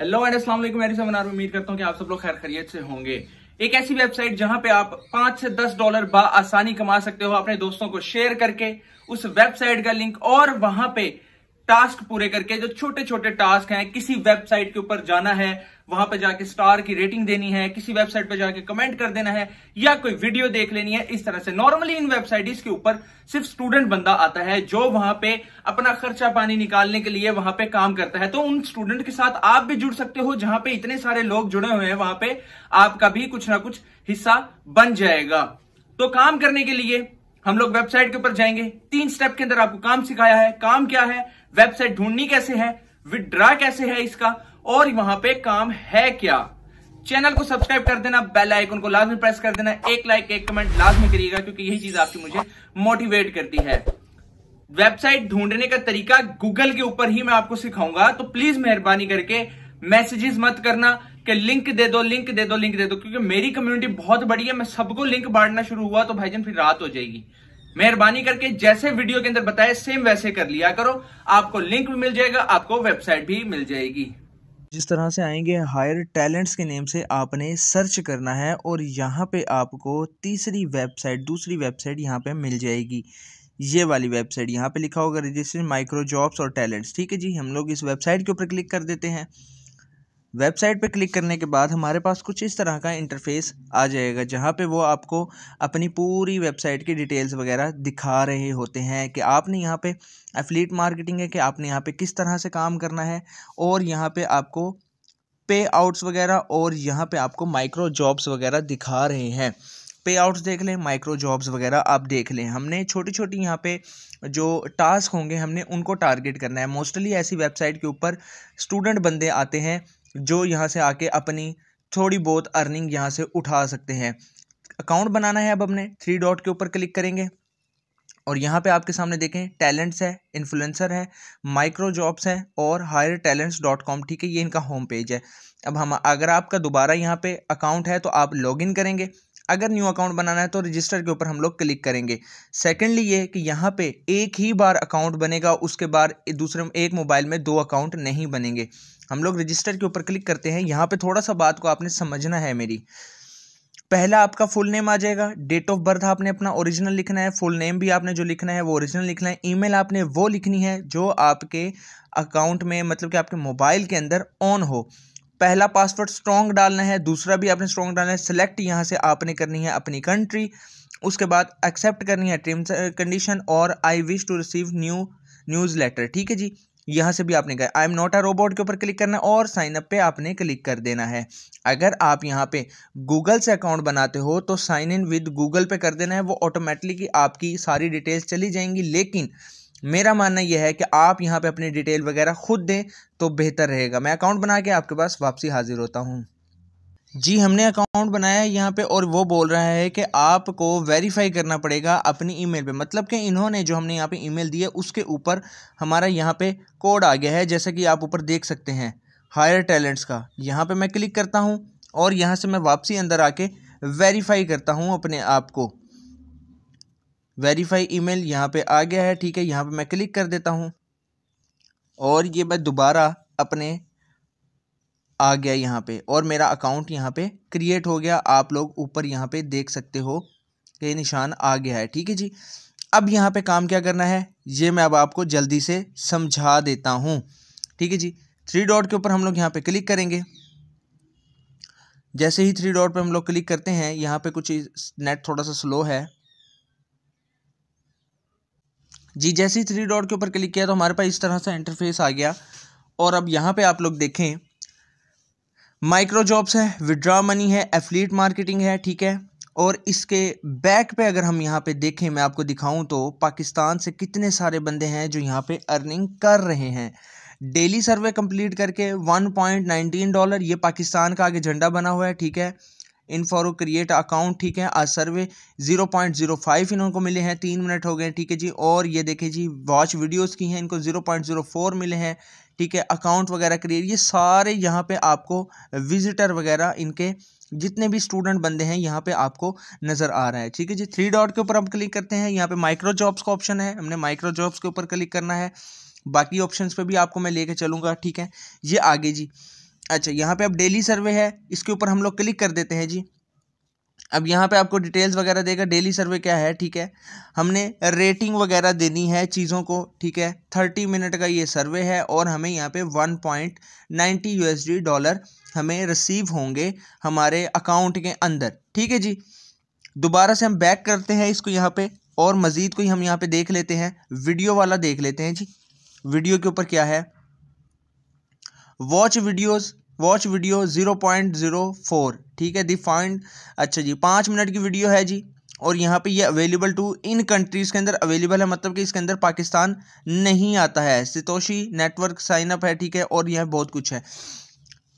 hello and अस्सलाम वालेकुम मेरी समनार उम्मीद करता हूँ कि आप सब लोग खैर खरीद से होंगे एक ऐसी वेबसाइट जहां पे आप पांच से दस डॉलर बा आसानी कमा सकते हो अपने दोस्तों को शेयर करके उस वेबसाइट का लिंक और वहां पे टास्क पूरे करके जो छोटे छोटे टास्क हैं किसी वेबसाइट के ऊपर जाना है वहां पर जाके स्टार की रेटिंग देनी है किसी वेबसाइट पर जाके कमेंट कर देना है या कोई वीडियो देख लेनी है इस तरह से नॉर्मली इन वेबसाइट के ऊपर सिर्फ स्टूडेंट बंदा आता है जो वहां पे अपना खर्चा पानी निकालने के लिए वहां पे काम करता है तो उन स्टूडेंट के साथ आप भी जुड़ सकते हो जहां पे इतने सारे लोग जुड़े हुए हैं वहां पे आपका भी कुछ ना कुछ हिस्सा बन जाएगा तो काम करने के लिए हम लोग वेबसाइट के ऊपर जाएंगे तीन स्टेप के अंदर आपको काम सिखाया है काम क्या है वेबसाइट ढूंढनी कैसे है विदड्रा कैसे है इसका और वहां पे काम है क्या चैनल को सब्सक्राइब कर देना बेल आइकन को लाजमी प्रेस कर देना एक लाइक एक कमेंट लाजमी करिएगा क्योंकि यही चीज आपकी मुझे मोटिवेट करती है वेबसाइट ढूंढने का तरीका गूगल के ऊपर ही मैं आपको सिखाऊंगा तो प्लीज मेहरबानी करके मैसेजेस मत करना कि लिंक दे दो लिंक दे दो लिंक दे दो क्योंकि मेरी कम्युनिटी बहुत बड़ी है मैं सबको लिंक बांटना शुरू हुआ तो भाई भाईजान फिर रात हो जाएगी मेहरबानी करके जैसे वीडियो के अंदर बताए सेम वैसे कर लिया करो आपको लिंक भी मिल जाएगा आपको वेबसाइट भी मिल जाएगी जिस तरह से आएंगे हायर टैलेंट्स के नेम से आपने सर्च करना है और यहाँ पे आपको तीसरी वेबसाइट दूसरी वेबसाइट यहाँ पे मिल जाएगी ये वाली वेबसाइट यहाँ पे लिखा होगा रजिस्ट्रेशन माइक्रो जॉब्स और टैलेंट्स ठीक है जी हम लोग इस वेबसाइट के ऊपर क्लिक कर देते हैं वेबसाइट पर क्लिक करने के बाद हमारे पास कुछ इस तरह का इंटरफेस आ जाएगा जहाँ पे वो आपको अपनी पूरी वेबसाइट की डिटेल्स वगैरह दिखा रहे होते हैं कि आपने यहाँ पे एफिलीट मार्केटिंग है कि आपने यहाँ पे किस तरह से काम करना है और यहाँ पे आपको पे आउट्स वगैरह और यहाँ पे आपको माइक्रो जॉब्स वगैरह दिखा रहे हैं पे आउट्स देख लें माइक्रो जॉब्स वगैरह आप देख लें हमने छोटी छोटी यहाँ पे जो टास्क होंगे हमने उनको टारगेट करना है मोस्टली ऐसी वेबसाइट के ऊपर स्टूडेंट बंदे आते हैं जो यहाँ से आके अपनी थोड़ी बहुत अर्निंग यहाँ से उठा सकते हैं अकाउंट बनाना है अब अपने थ्री डॉट के ऊपर क्लिक करेंगे और यहाँ पे आपके सामने देखें टैलेंट्स है इन्फ्लुएंसर है माइक्रो जॉब्स है और हायर टैलेंट्स डॉट कॉम ठीक है ये इनका होम पेज है अब हम अगर आपका दोबारा यहाँ पे अकाउंट है तो आप लॉगिन करेंगे अगर न्यू अकाउंट बनाना है तो रजिस्टर के ऊपर हम लोग क्लिक करेंगे सेकेंडली ये कि यहाँ पे एक ही बार अकाउंट बनेगा उसके बाद दूसरे एक मोबाइल में दो अकाउंट नहीं बनेंगे हम लोग रजिस्टर के ऊपर क्लिक करते हैं यहाँ पे थोड़ा सा बात को आपने समझना है मेरी पहला आपका फुल नेम आ जाएगा डेट ऑफ बर्थ आपने अपना ओरिजिनल लिखना है फुल नेम भी आपने जो लिखना है वो ओरिजिनल लिखना है ईमेल आपने वो लिखनी है जो आपके अकाउंट में मतलब कि आपके मोबाइल के अंदर ऑन हो पहला पासवर्ड स्ट्रॉन्ग डालना है दूसरा भी आपने स्ट्रॉन्ग डालना है सेलेक्ट यहाँ से आपने करनी है अपनी कंट्री उसके बाद एक्सेप्ट करनी है टर्म्स कंडीशन और I wish to receive new newsletter ठीक है जी यहाँ से भी आपने कहा I am not a robot के ऊपर क्लिक करना है और साइनअप पे आपने क्लिक कर देना है अगर आप यहाँ पे गूगल से अकाउंट बनाते हो तो साइन इन विद गूगल पे कर देना है वो ऑटोमेटिकली आपकी सारी डिटेल्स चली जाएंगी लेकिन मेरा मानना यह है कि आप यहाँ पे अपनी डिटेल वगैरह खुद दें तो बेहतर रहेगा मैं अकाउंट बना के आपके पास वापसी हाजिर होता हूँ जी हमने अकाउंट बनाया है यहाँ पे और वो बोल रहा है कि आपको वेरीफाई करना पड़ेगा अपनी ईमेल पे मतलब कि इन्होंने जो हमने यहाँ पे ईमेल दी है उसके ऊपर हमारा यहाँ पे कोड आ गया है जैसा कि आप ऊपर देख सकते हैं हायर टैलेंट्स का यहाँ पे मैं क्लिक करता हूँ और यहाँ से मैं वापसी अंदर आके वेरीफाई करता हूँ अपने आप को वेरीफाई ईमेल यहाँ पे आ गया है ठीक है यहाँ पे मैं क्लिक कर देता हूँ और ये मैं दोबारा अपने आ गया यहाँ पे और मेरा अकाउंट यहाँ पे क्रिएट हो गया आप लोग ऊपर यहाँ पे देख सकते हो ये निशान आ गया है ठीक है जी अब यहाँ पे काम क्या करना है ये मैं अब आपको जल्दी से समझा देता हूँ ठीक है जी थ्री डॉट के ऊपर हम लोग यहाँ पे क्लिक करेंगे जैसे ही थ्री डॉट पे हम लोग क्लिक करते हैं यहाँ पर कुछ नेट थोड़ा सा स्लो है जी जैसे ही थ्री डॉट के ऊपर क्लिक किया तो हमारे पास इस तरह से इंटरफेस आ गया और अब यहाँ पे आप लोग देखें माइक्रो जॉब्स है विड्रा मनी है एफलीट मार्केटिंग है ठीक है और इसके बैक पे अगर हम यहाँ पे देखें मैं आपको दिखाऊं तो पाकिस्तान से कितने सारे बंदे हैं जो यहाँ पे अर्निंग कर रहे हैं डेली सर्वे कंप्लीट करके 1.19 डॉलर ये पाकिस्तान का आगे झंडा बना हुआ है ठीक है इन फॉर क्रिएट अकाउंट ठीक है आज survey zero point zero five को मिले हैं तीन मिनट हो गए ठीक है जी और ये देखें जी वॉच वीडियोस की हैं इनको जीरो पॉइंट जीरो फोर मिले हैं ठीक है अकाउंट वगैरह क्रिएट ये सारे यहाँ पे आपको विजिटर वगैरह इनके जितने भी स्टूडेंट बंदे हैं यहाँ पे आपको नज़र आ रहा है ठीक है जी थ्री डॉट के ऊपर हम क्लिक करते हैं यहाँ पे माइक्रो जॉब्स का ऑप्शन है हमने माइक्रो जॉब्स के ऊपर क्लिक करना है बाकी ऑप्शंस पे भी आपको मैं लेके चलूँगा ठीक है ये आगे जी अच्छा यहाँ पे अब डेली सर्वे है इसके ऊपर हम लोग क्लिक कर देते हैं जी अब यहाँ पे आपको डिटेल्स वगैरह देगा डेली सर्वे क्या है ठीक है हमने रेटिंग वगैरह देनी है चीज़ों को ठीक है थर्टी मिनट का ये सर्वे है और हमें यहाँ पे one point ninety USD dollar हमें रिसीव होंगे हमारे अकाउंट के अंदर ठीक है जी दोबारा से हम बैक करते हैं इसको यहाँ पर और मज़ीद कोई हम यहाँ पे देख लेते हैं वीडियो वाला देख लेते हैं जी वीडियो के ऊपर क्या है watch videos watch video zero point zero four ठीक है फाइंड अच्छा जी पाँच मिनट की वीडियो है जी और यहाँ पे ये अवेलेबल टू इन कंट्रीज़ के अंदर अवेलेबल है मतलब कि इसके अंदर पाकिस्तान नहीं आता है सितोशी नेटवर्क साइनअप है ठीक है और यह बहुत कुछ है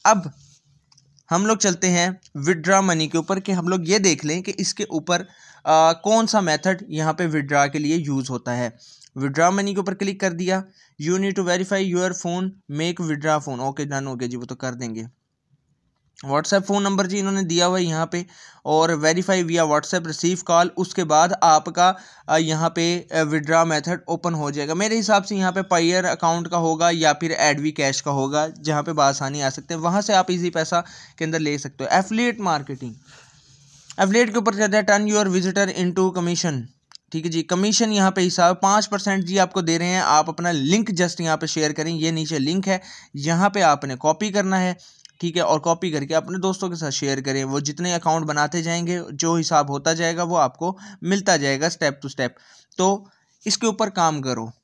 अब हम लोग चलते हैं विड्रा मनी के ऊपर कि हम लोग ये देख लें कि इसके ऊपर कौन सा मेथड यहाँ पे विड्रा के लिए यूज़ होता है विड्रा मनी के ऊपर क्लिक कर दिया you need to verify your phone make withdraw phone okay done हो गया जी वो तो कर देंगे व्हाट्सएप फ़ोन नंबर जी इन्होंने दिया हुआ है यहाँ पे और वेरीफाई विया व्हाट्सएप रिसीव कॉल उसके बाद आपका यहाँ पे विड्रा मेथड ओपन हो जाएगा मेरे हिसाब से यहाँ पे पायर अकाउंट का होगा या फिर एडवी कैश का होगा जहाँ पे बासानी आ सकते हैं वहाँ से आप इजी पैसा के अंदर ले सकते हो एफिलेट मार्केटिंग एफिलेट के ऊपर कहते हैं turn your visitor in commission ठीक है जी कमीशन यहाँ पे हिसाब पाँच परसेंट जी आपको दे रहे हैं आप अपना लिंक जस्ट यहाँ पे शेयर करें ये नीचे लिंक है यहाँ पे आपने कॉपी करना है ठीक है और कॉपी करके अपने दोस्तों के साथ शेयर करें वो जितने अकाउंट बनाते जाएंगे जो हिसाब होता जाएगा वो आपको मिलता जाएगा स्टेप टू स्टेप तो इसके ऊपर काम करो